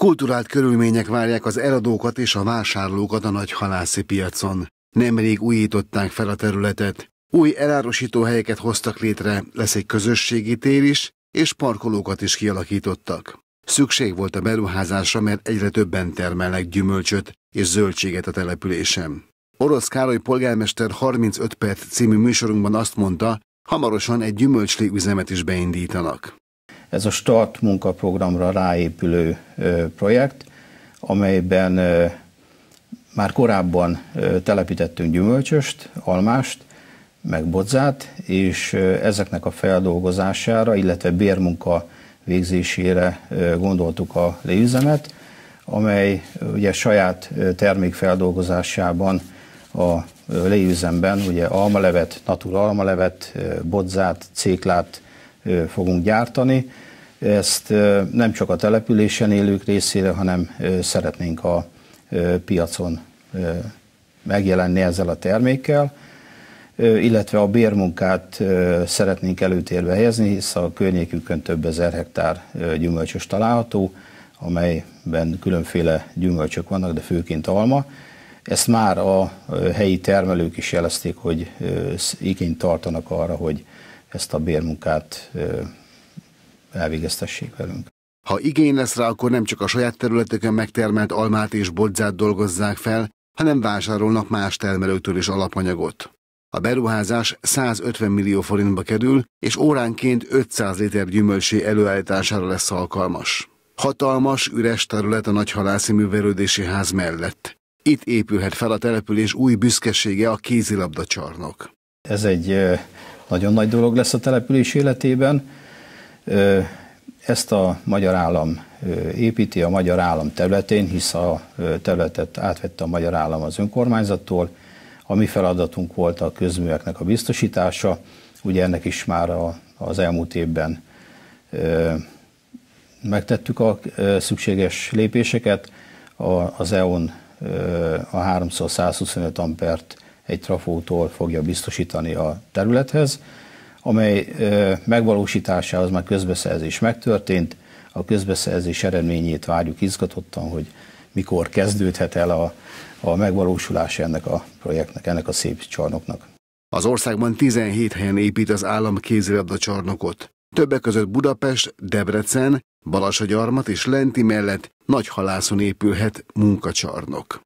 Kulturált körülmények várják az eladókat és a vásárlókat a halászi piacon. Nemrég újították fel a területet. Új helyeket hoztak létre, lesz egy közösségi tér is, és parkolókat is kialakítottak. Szükség volt a beruházásra, mert egyre többen termelnek gyümölcsöt és zöldséget a településem. Orosz Károly polgármester 35 perc című műsorunkban azt mondta, hamarosan egy gyümölcslé üzemet is beindítanak. Ez a START munkaprogramra ráépülő projekt, amelyben már korábban telepítettünk gyümölcsöst, almást, meg bodzát, és ezeknek a feldolgozására, illetve bérmunka végzésére gondoltuk a léüzemet, amely ugye saját termékfeldolgozásában a léüzemben ugye almalevet, natur almalevet, bodzát, céklát, fogunk gyártani. Ezt nem csak a településen élők részére, hanem szeretnénk a piacon megjelenni ezzel a termékkel, illetve a bérmunkát szeretnénk előtérbe helyezni, hisz a környékükön több ezer hektár gyümölcsös található, amelyben különféle gyümölcsök vannak, de főként alma. Ezt már a helyi termelők is jelezték, hogy igényt tartanak arra, hogy ezt a bérmunkát elvégeztessék velünk. Ha igény lesz rá, akkor nem csak a saját területeken megtermelt almát és bodzát dolgozzák fel, hanem vásárolnak más termelőtől is alapanyagot. A beruházás 150 millió forintba kerül, és óránként 500 liter gyümölcsé előállítására lesz alkalmas. Hatalmas, üres terület a nagyhalászi művelődési ház mellett. Itt épülhet fel a település új büszkesége a kézilabda csarnok. Ez egy nagyon nagy dolog lesz a település életében. Ezt a magyar állam építi a magyar állam területén, hisz a területet átvette a magyar állam az önkormányzattól. A mi feladatunk volt a közműveknek a biztosítása, ugye ennek is már a, az elmúlt évben megtettük a szükséges lépéseket, a, az EON a 3 125 ampert egy trafótól fogja biztosítani a területhez, amely megvalósításához már közbeszerzés megtörtént, a közbeszerzés eredményét várjuk izgatottan, hogy mikor kezdődhet el a, a megvalósulása ennek a projektnek, ennek a szép csarnoknak. Az országban 17 helyen épít az állam kézilabda csarnokot. Többek között Budapest, Debrecen, Balassagyarmat és Lenti mellett nagy halászon épülhet munkacsarnok.